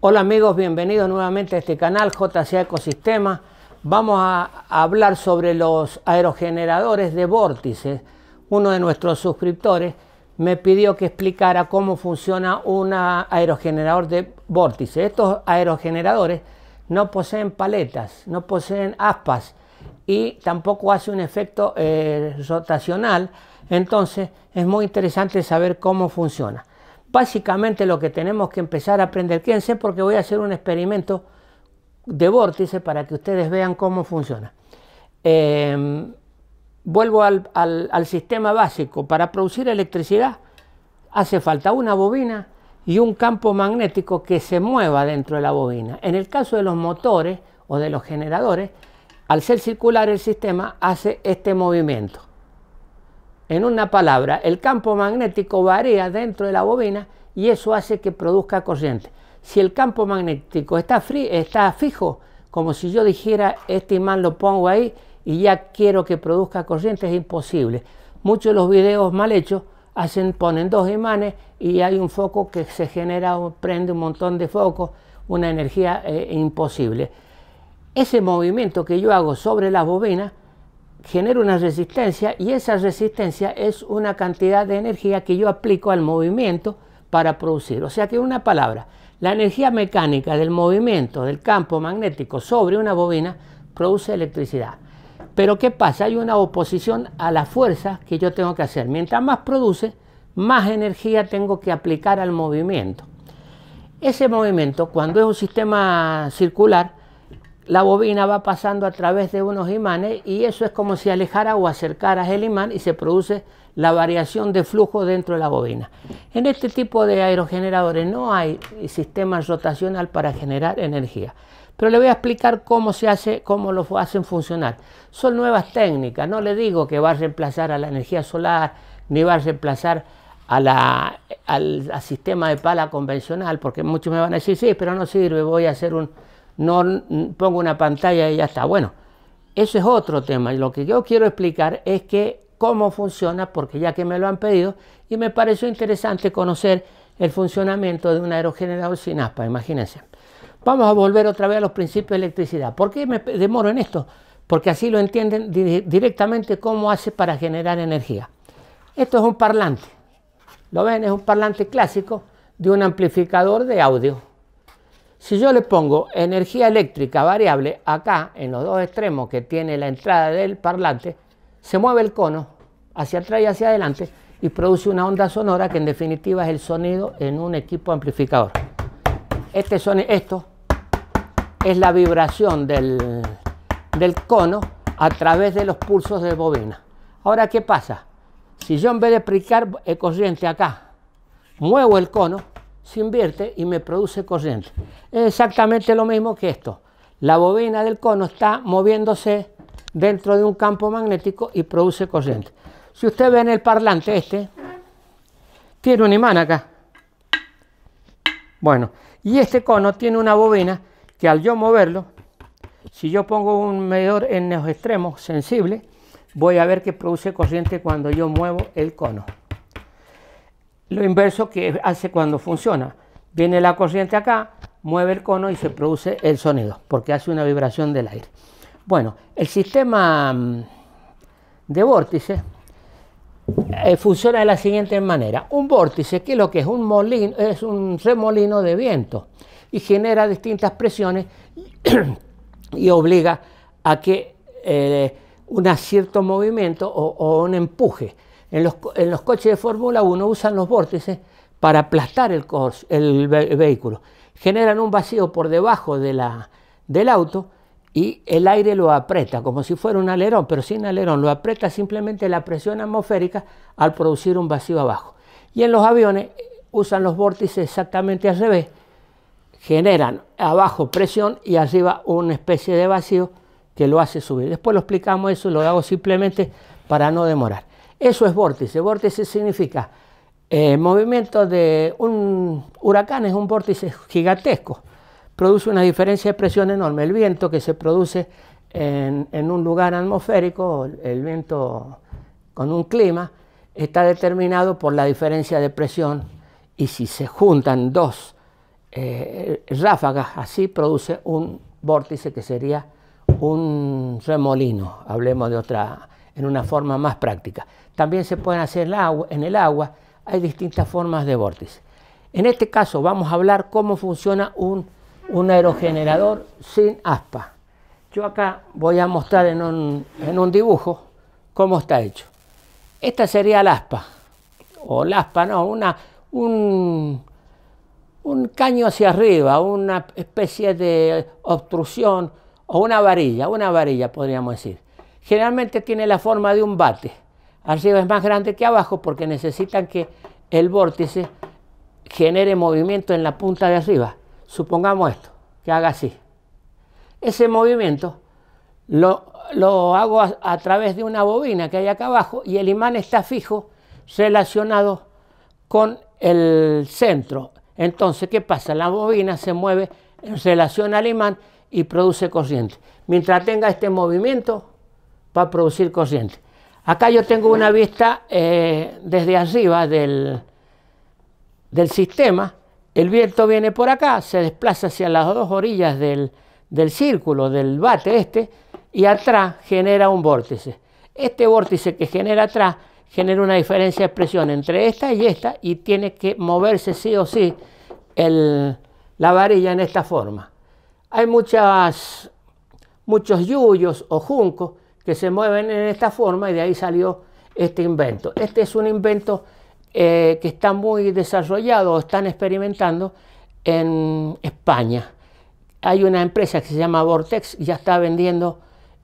Hola amigos, bienvenidos nuevamente a este canal jc Ecosistema. Vamos a hablar sobre los aerogeneradores de vórtices. Uno de nuestros suscriptores me pidió que explicara cómo funciona un aerogenerador de vórtices. Estos aerogeneradores no poseen paletas, no poseen aspas y tampoco hace un efecto eh, rotacional. Entonces es muy interesante saber cómo funciona. Básicamente lo que tenemos que empezar a aprender, quédense porque voy a hacer un experimento de vórtice para que ustedes vean cómo funciona. Em, vuelvo al sistema básico. Para producir electricidad hace falta una bobina y un campo magnético que se mueva dentro de la bobina. En el caso de los motores o de los generadores, al ser circular el sistema hace este movimiento. En una palabra, el campo magnético varía dentro de la bobina y eso hace que produzca corriente. Si el campo magnético está, está fijo, como si yo dijera, este imán lo pongo ahí y ya quiero que produzca corriente, es imposible. Muchos de los videos mal hechos hacen, ponen dos imanes y hay un foco que se genera, prende un montón de focos, una energía eh, imposible. Ese movimiento que yo hago sobre las bobinas genera una resistencia y esa resistencia es una cantidad de energía que yo aplico al movimiento para producir. O sea que una palabra, la energía mecánica del movimiento del campo magnético sobre una bobina produce electricidad. Pero ¿qué pasa? Hay una oposición a la fuerza que yo tengo que hacer. Mientras más produce, más energía tengo que aplicar al movimiento. Ese movimiento, cuando es un sistema circular, la bobina va pasando a través de unos imanes y eso es como si alejara o acercara el imán y se produce la variación de flujo dentro de la bobina. En este tipo de aerogeneradores no hay sistema rotacional para generar energía. Pero le voy a explicar cómo se hace, cómo lo hacen funcionar. Son nuevas técnicas, no le digo que va a reemplazar a la energía solar, ni va a reemplazar a la, al sistema de pala convencional, porque muchos me van a decir, sí, pero no sirve, voy a hacer un, no pongo una pantalla y ya está. Bueno, eso es otro tema. Y lo que yo quiero explicar es que cómo funciona, porque ya que me lo han pedido, y me pareció interesante conocer el funcionamiento de un aerogenerador sin aspa, imagínense. Vamos a volver otra vez a los principios de electricidad. ¿Por qué me demoro en esto? Porque así lo entienden directamente cómo hace para generar energía. Esto es un parlante. ¿Lo ven? Es un parlante clásico de un amplificador de audio. Si yo le pongo energía eléctrica variable acá, en los dos extremos que tiene la entrada del parlante, se mueve el cono hacia atrás y hacia adelante y produce una onda sonora que en definitiva es el sonido en un equipo amplificador. Este esto es la vibración del, del cono a través de los pulsos de bobina. Ahora, ¿qué pasa? Si yo en vez de aplicar corriente acá, muevo el cono, se invierte y me produce corriente. Es exactamente lo mismo que esto. La bobina del cono está moviéndose dentro de un campo magnético y produce corriente. Si usted ve en el parlante este, tiene un imán acá. Bueno, y este cono tiene una bobina que al yo moverlo, si yo pongo un medidor en los extremos sensible, voy a ver que produce corriente cuando yo muevo el cono lo inverso que hace cuando funciona. Viene la corriente acá, mueve el cono y se produce el sonido, porque hace una vibración del aire. Bueno, el sistema mm, de vórtices eh, funciona de la siguiente manera. Un vórtice, que es lo que es un molino, es un remolino de viento y genera distintas presiones y obliga a que eh, un cierto movimiento o un empuje en los, coches de Fórmula 1 usan los vórtices para aplastar el, el, vehículo. Generan un vacío por debajo del auto y el aire lo aprieta, como si fuera un alerón, pero sin alerón, lo aprieta simplemente la presión atmosférica al producir un vacío abajo. Y en los aviones eh, usan los vórtices exactamente al revés, generan abajo presión y arriba una especie de vacío que lo hace subir. Después lo explicamos eso, lo hago simplemente para no demorar. Eso es vórtice. Vórtice significa eh, movimiento de un huracán, es un vórtice gigantesco. Produce una diferencia de presión enorme. El viento que se produce en, un lugar atmosférico, el viento con un clima, está determinado por la diferencia de presión y si se juntan dos eh, ráfagas así produce un vórtice que sería un remolino, hablemos de otra en una forma más práctica. También se pueden hacer en el agua, hay distintas formas de vórtices... En este caso vamos a hablar cómo funciona un, aerogenerador sin aspa. Yo acá voy a mostrar en un, dibujo cómo está hecho. Esta sería la aspa, o la aspa, no, una, un, un caño hacia arriba, una especie de obstrucción o una varilla, una varilla podríamos decir generalmente tiene la forma de un bate. Arriba es más grande que abajo porque necesitan que el vórtice genere movimiento en la punta de arriba. Supongamos esto, que haga así. Ese movimiento lo, hago a, a, través de una bobina que hay acá abajo y el imán está fijo relacionado con el centro. Entonces, ¿qué pasa? La bobina se mueve en relación al imán y produce corriente. Mientras tenga este movimiento, ...va a producir corriente. Acá yo tengo una vista eh, desde arriba del, sistema. El viento viene por acá, se desplaza hacia las dos orillas del, círculo, del bate este, y atrás genera un vórtice. Este vórtice que genera atrás genera una diferencia de presión entre esta y esta y tiene que moverse sí o sí la varilla en esta forma. Hay muchas, muchos yuyos o juncos que se mueven en esta forma y de ahí salió este invento. Este es un invento eh, que está muy desarrollado, ...o están experimentando en España. Hay una empresa que se llama Vortex y ya está vendiendo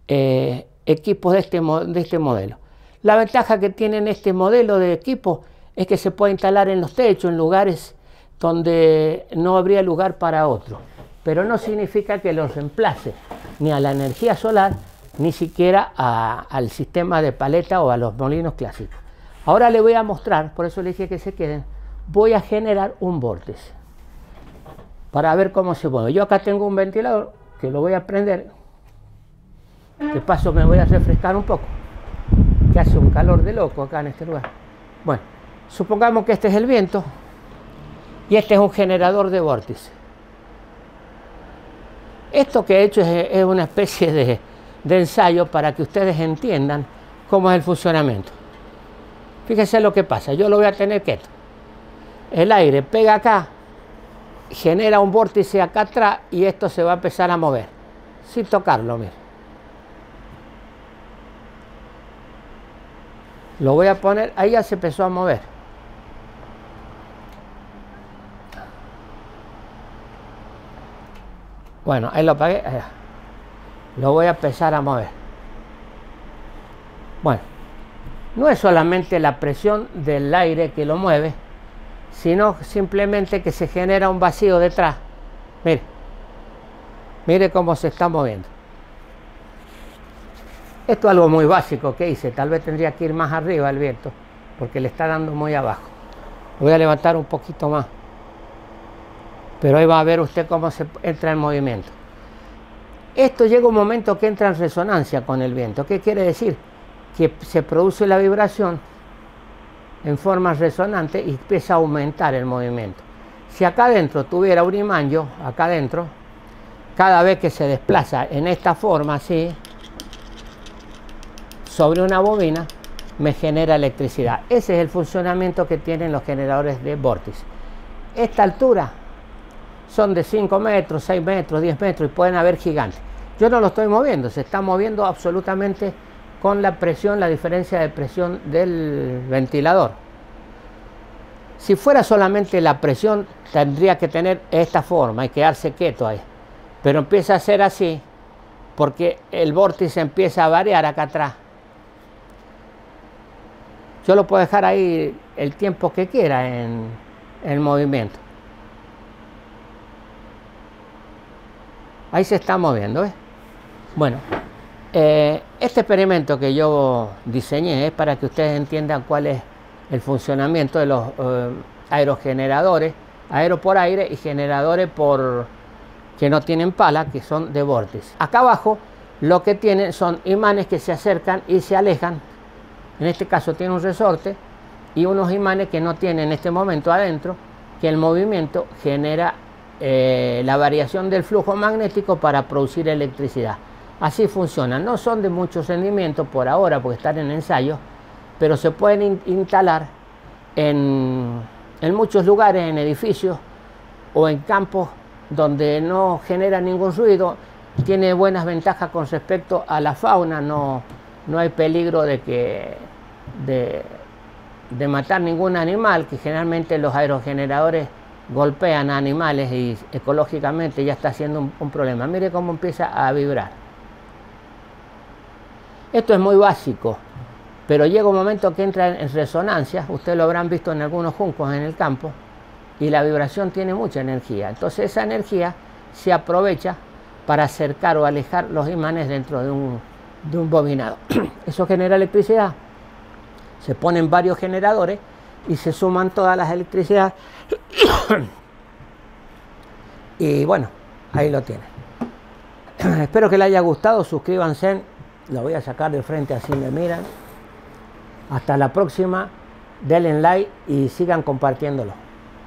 eh, equipos de este, de este modelo. La ventaja que tienen este modelo de equipo es que se puede instalar en los techos, en lugares donde no habría lugar para otro. Pero no significa que los reemplace ni a la energía solar ni siquiera al sistema de paleta o a los molinos clásicos. Ahora le voy a mostrar, por eso le dije que se queden, voy a generar un vórtice para ver cómo se mueve. Yo acá tengo un ventilador que lo voy a prender, de paso me voy a refrescar un poco, que hace un calor de loco acá en este lugar. Bueno, supongamos que este es el viento y este es un generador de vórtice. Esto que he hecho es una especie de, de ensayo para que ustedes entiendan cómo es el funcionamiento. Fíjense lo que pasa, yo lo voy a tener quieto. El aire pega acá, genera un vórtice acá atrás y esto se va a empezar a mover, sin tocarlo, miren. Lo voy a poner, ahí ya se empezó a mover. Bueno, ahí lo apagué. ahí lo voy a empezar a mover. Bueno, no es solamente la presión del aire que lo mueve, sino simplemente que se genera un vacío detrás. Mire, mire cómo se está moviendo. Esto es algo muy básico que hice, tal vez tendría que ir más arriba el viento, porque le está dando muy abajo. voy a levantar un poquito más, pero ahí va a ver usted cómo se entra en movimiento. Esto llega un momento que entra en resonancia con el viento. ¿Qué quiere decir? Que se produce la vibración en forma resonante y empieza a aumentar el movimiento. Si acá adentro tuviera un imán, yo, acá adentro, cada vez que se desplaza en esta forma, así, sobre una bobina, me genera electricidad. Ese es el funcionamiento que tienen los generadores de vórtice. Esta altura son de 5 metros, 6 metros, 10 metros y pueden haber gigantes. Yo no lo estoy moviendo, se está moviendo absolutamente con la presión, la diferencia de presión del ventilador. Si fuera solamente la presión, tendría que tener esta forma y quedarse quieto ahí. Pero empieza a ser así porque el vórtice empieza a variar acá atrás. Yo lo puedo dejar ahí el tiempo que quiera en, en el movimiento. Ahí se está moviendo, Bueno, eh, este experimento que yo diseñé es para que ustedes entiendan cuál es el funcionamiento de los eh, aerogeneradores, aero por aire y generadores por que no tienen pala, que son de vórtice. Acá abajo lo que tienen son imanes que se acercan y se alejan. En este caso tiene un resorte y unos imanes que no tienen en este momento adentro, que el movimiento genera eh, la variación del flujo magnético para producir electricidad. Así funciona. No son de mucho rendimiento por ahora porque están en ensayo pero se pueden instalar en, muchos lugares, en edificios o en campos donde no genera ningún ruido. Tiene buenas ventajas con respecto a la fauna, no, no hay peligro de que de matar ningún animal, que generalmente los aerogeneradores golpean a animales y ecológicamente ya está siendo un, problema. Mire cómo empieza a vibrar. Esto es muy básico, pero llega un momento que entra en, resonancia, ustedes lo habrán visto en algunos juncos en el campo, y la vibración tiene mucha energía. Entonces esa energía se aprovecha para acercar o alejar los imanes dentro de un, de un bobinado. Eso genera electricidad. Se ponen varios generadores y se suman todas las electricidades. y bueno, ahí lo tienen. Espero que les haya gustado, suscríbanse, lo voy a sacar de frente así me miran. Hasta la próxima, denle like y sigan compartiéndolo.